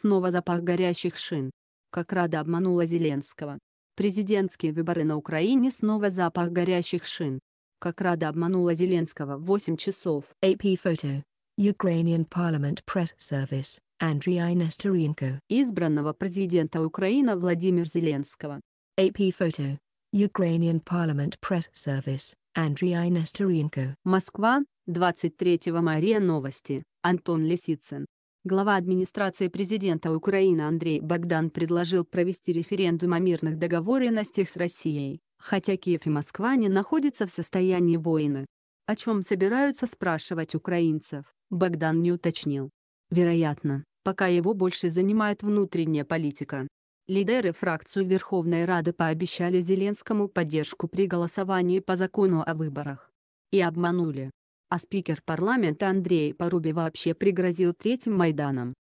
Снова запах горящих шин. Как Рада обманула Зеленского. Президентские выборы на Украине снова запах горящих шин. Как Рада обманула Зеленского 8 часов. AP Photo. Ukrainian Parliament Press Service. Андрей Nestorenko. Избранного президента Украины Владимир Зеленского. AP Photo. Ukrainian Parliament Press Service. Андрей Nestorenko. Москва, 23 мая. Новости. Антон Лисицын. Глава администрации президента Украины Андрей Богдан предложил провести референдум о мирных договоренностях с Россией, хотя Киев и Москва не находятся в состоянии войны. О чем собираются спрашивать украинцев, Богдан не уточнил. Вероятно, пока его больше занимает внутренняя политика. Лидеры фракции Верховной Рады пообещали Зеленскому поддержку при голосовании по закону о выборах. И обманули. А спикер парламента Андрей Поруби вообще пригрозил третьим Майданом.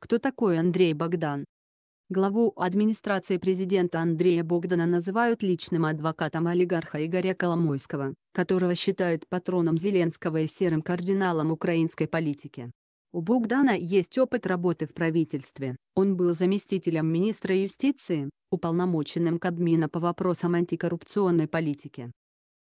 Кто такой Андрей Богдан? Главу администрации президента Андрея Богдана называют личным адвокатом олигарха Игоря Коломойского, которого считают патроном Зеленского и серым кардиналом украинской политики. У Богдана есть опыт работы в правительстве, он был заместителем министра юстиции, уполномоченным Кабмина по вопросам антикоррупционной политики.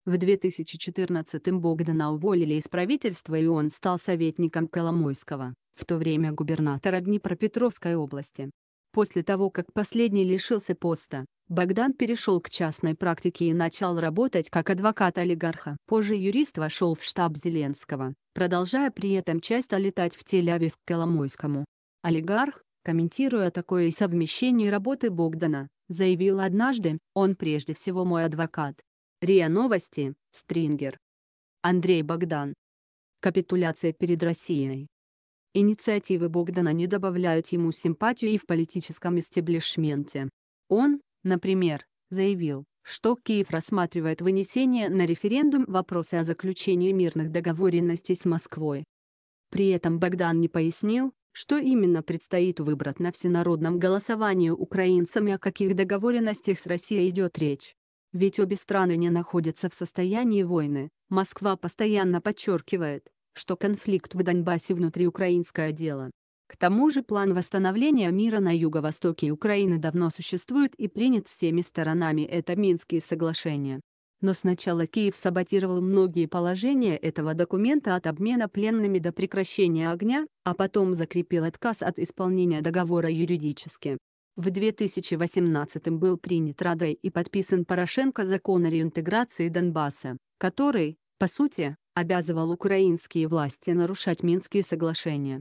В 2014-м Богдана уволили из правительства и он стал советником Коломойского, в то время губернатора Днепропетровской области. После того, как последний лишился поста, Богдан перешел к частной практике и начал работать как адвокат-олигарха. Позже юрист вошел в штаб Зеленского, продолжая при этом часто летать в Тель-Авив к Коломойскому. Олигарх, комментируя такое совмещение работы Богдана, заявил однажды, он прежде всего мой адвокат, РИА Новости, Стрингер. Андрей Богдан. Капитуляция перед Россией. Инициативы Богдана не добавляют ему симпатию и в политическом истеблишменте. Он, например, заявил, что Киев рассматривает вынесение на референдум вопроса о заключении мирных договоренностей с Москвой. При этом Богдан не пояснил, что именно предстоит выбрать на всенародном голосовании украинцам и о каких договоренностях с Россией идет речь. Ведь обе страны не находятся в состоянии войны, Москва постоянно подчеркивает, что конфликт в Донбассе внутриукраинское дело. К тому же план восстановления мира на юго-востоке Украины давно существует и принят всеми сторонами это Минские соглашения. Но сначала Киев саботировал многие положения этого документа от обмена пленными до прекращения огня, а потом закрепил отказ от исполнения договора юридически. В 2018 был принят Радой и подписан Порошенко закон о реинтеграции Донбасса, который, по сути, обязывал украинские власти нарушать Минские соглашения.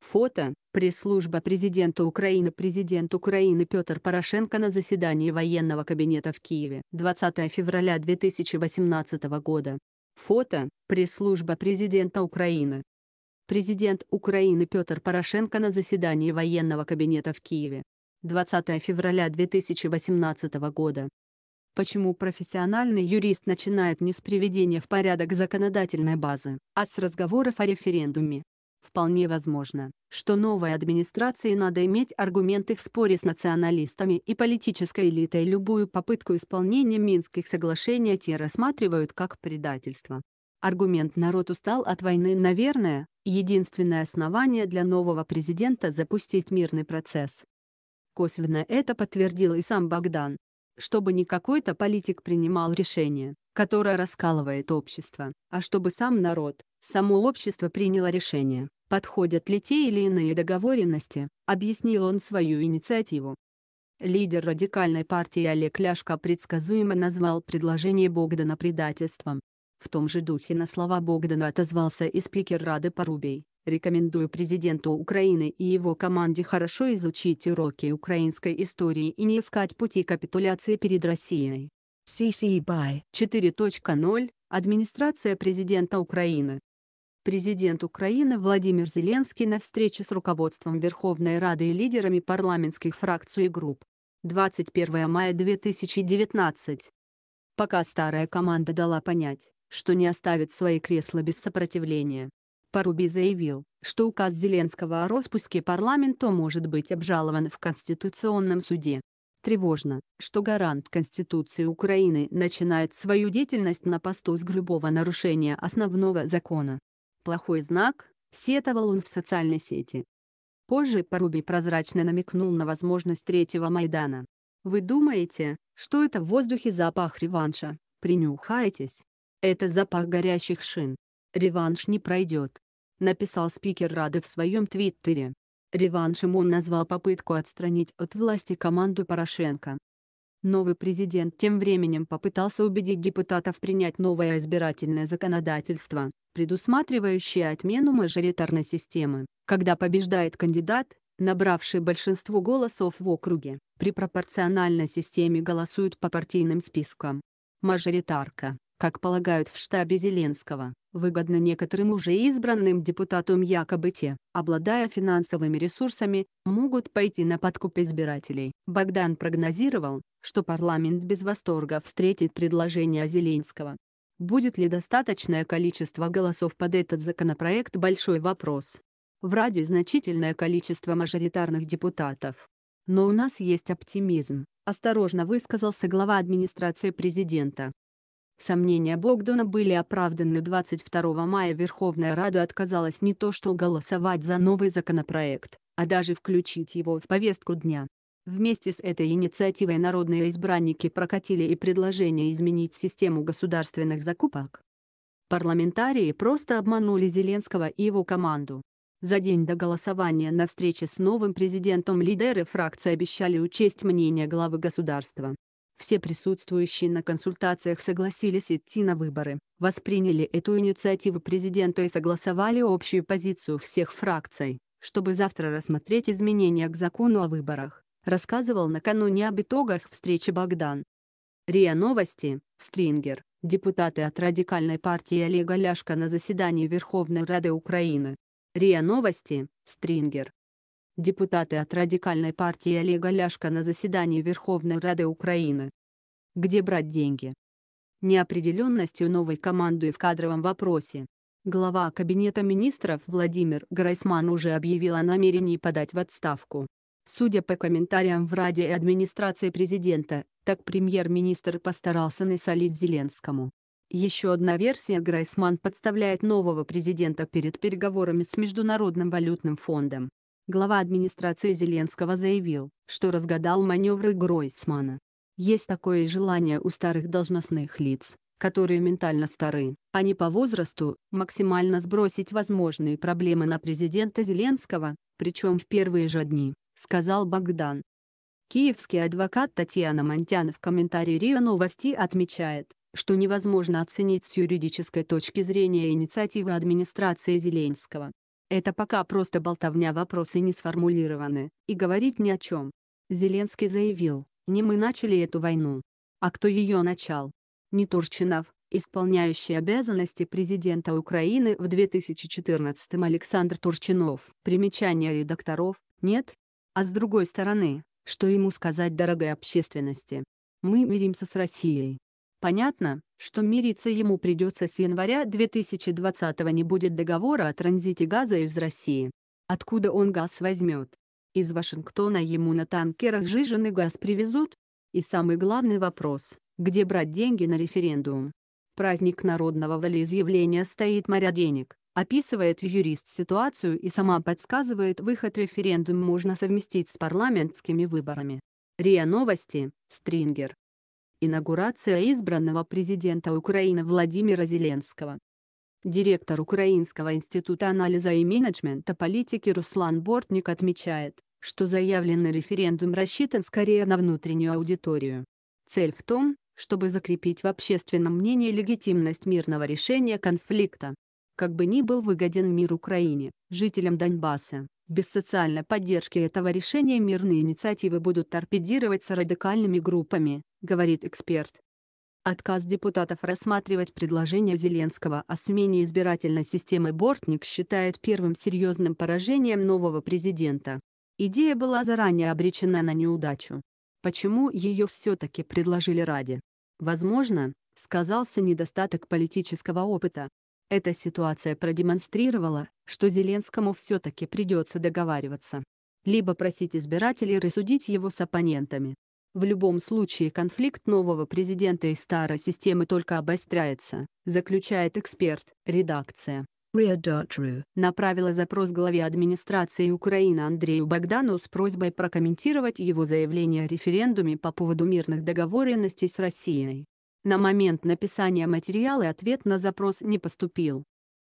Фото. Пресс-служба президента Украины Президент Украины Петр Порошенко на заседании военного кабинета в Киеве 20 февраля 2018 года. Фото. Пресс-служба президента Украины. Президент Украины Петр Порошенко на заседании военного кабинета в Киеве 20 февраля 2018 года. Почему профессиональный юрист начинает не с приведения в порядок законодательной базы, а с разговоров о референдуме? Вполне возможно, что новой администрации надо иметь аргументы в споре с националистами и политической элитой. Любую попытку исполнения Минских соглашений те рассматривают как предательство. Аргумент «народ устал от войны», наверное, единственное основание для нового президента запустить мирный процесс. Косвенно это подтвердил и сам Богдан. Чтобы не какой-то политик принимал решение, которое раскалывает общество, а чтобы сам народ, само общество приняло решение, подходят ли те или иные договоренности, объяснил он свою инициативу. Лидер радикальной партии Олег Ляшко предсказуемо назвал предложение Богдана предательством. В том же духе на слова Богдана отозвался и спикер Рады Порубей, Рекомендую президенту Украины и его команде хорошо изучить уроки украинской истории и не искать пути капитуляции перед Россией. CC BY 4.0 Администрация президента Украины Президент Украины Владимир Зеленский на встрече с руководством Верховной Рады и лидерами парламентских фракций и групп. 21 мая 2019. Пока старая команда дала понять, что не оставит свои кресла без сопротивления, Поруби заявил, что указ Зеленского о распуске парламента может быть обжалован в Конституционном суде. Тревожно, что гарант Конституции Украины начинает свою деятельность на посту с грубого нарушения основного закона. Плохой знак, сетовал он в социальной сети. Позже Поруби прозрачно намекнул на возможность третьего Майдана. Вы думаете, что это в воздухе запах реванша, принюхайтесь. Это запах горящих шин. Реванш не пройдет написал спикер Рады в своем твиттере. Реваншем он назвал попытку отстранить от власти команду Порошенко. Новый президент тем временем попытался убедить депутатов принять новое избирательное законодательство, предусматривающее отмену мажоритарной системы, когда побеждает кандидат, набравший большинство голосов в округе, при пропорциональной системе голосуют по партийным спискам. Мажоритарка как полагают в штабе Зеленского, выгодно некоторым уже избранным депутатам якобы те, обладая финансовыми ресурсами, могут пойти на подкуп избирателей. Богдан прогнозировал, что парламент без восторга встретит предложение Зеленского. Будет ли достаточное количество голосов под этот законопроект – большой вопрос. В Раде значительное количество мажоритарных депутатов. Но у нас есть оптимизм, осторожно высказался глава администрации президента. Сомнения Богдана были оправданы 22 мая Верховная Рада отказалась не то что голосовать за новый законопроект, а даже включить его в повестку дня. Вместе с этой инициативой народные избранники прокатили и предложение изменить систему государственных закупок. Парламентарии просто обманули Зеленского и его команду. За день до голосования на встрече с новым президентом лидеры фракции обещали учесть мнение главы государства, все присутствующие на консультациях согласились идти на выборы, восприняли эту инициативу президента и согласовали общую позицию всех фракций, чтобы завтра рассмотреть изменения к закону о выборах, рассказывал накануне об итогах встречи Богдан. РИА Новости, Стрингер, депутаты от радикальной партии Олега Ляшка на заседании Верховной Рады Украины. РИА Новости, Стрингер, депутаты от радикальной партии Олега Ляшка на заседании Верховной Рады Украины. Где брать деньги? Неопределенностью новой команды в кадровом вопросе. Глава Кабинета министров Владимир Гройсман уже объявил о намерении подать в отставку. Судя по комментариям в Раде и администрации президента, так премьер-министр постарался насолить Зеленскому. Еще одна версия Гройсман подставляет нового президента перед переговорами с Международным валютным фондом глава администрации Зеленского заявил, что разгадал маневры Гройсмана. Есть такое желание у старых должностных лиц, которые ментально стары, а не по возрасту, максимально сбросить возможные проблемы на президента Зеленского, причем в первые же дни, сказал Богдан. Киевский адвокат Татьяна Монтян в комментарии РИА Новости отмечает, что невозможно оценить с юридической точки зрения инициативы администрации Зеленского, это пока просто болтовня, вопросы не сформулированы, и говорить ни о чем. Зеленский заявил, не мы начали эту войну. А кто ее начал? Не Турчинов, исполняющий обязанности президента Украины в 2014 Александр Турчинов. Примечание редакторов, нет? А с другой стороны, что ему сказать дорогой общественности? Мы миримся с Россией. Понятно, что мириться ему придется с января 2020 не будет договора о транзите газа из России. Откуда он газ возьмет? Из Вашингтона ему на танкерах жиженый газ привезут? И самый главный вопрос – где брать деньги на референдум? Праздник народного волеизъявления стоит моря денег, описывает юрист ситуацию и сама подсказывает выход референдум можно совместить с парламентскими выборами. РИА Новости, Стрингер. Инаугурация избранного президента Украины Владимира Зеленского. Директор Украинского института анализа и менеджмента политики Руслан Бортник отмечает, что заявленный референдум рассчитан скорее на внутреннюю аудиторию. Цель в том, чтобы закрепить в общественном мнении легитимность мирного решения конфликта. Как бы ни был выгоден мир Украине, жителям Донбасса, без социальной поддержки этого решения мирные инициативы будут торпедироваться радикальными группами, говорит эксперт. Отказ депутатов рассматривать предложение Зеленского о смене избирательной системы Бортник считает первым серьезным поражением нового президента. Идея была заранее обречена на неудачу. Почему ее все-таки предложили ради? Возможно, сказался недостаток политического опыта. Эта ситуация продемонстрировала, что Зеленскому все-таки придется договариваться. Либо просить избирателей рассудить его с оппонентами, в любом случае конфликт нового президента и старой системы только обостряется, заключает эксперт. Редакция. Ria.ru направила запрос главе администрации Украины Андрею Богдану с просьбой прокомментировать его заявление о референдуме по поводу мирных договоренностей с Россией. На момент написания материала ответ на запрос не поступил.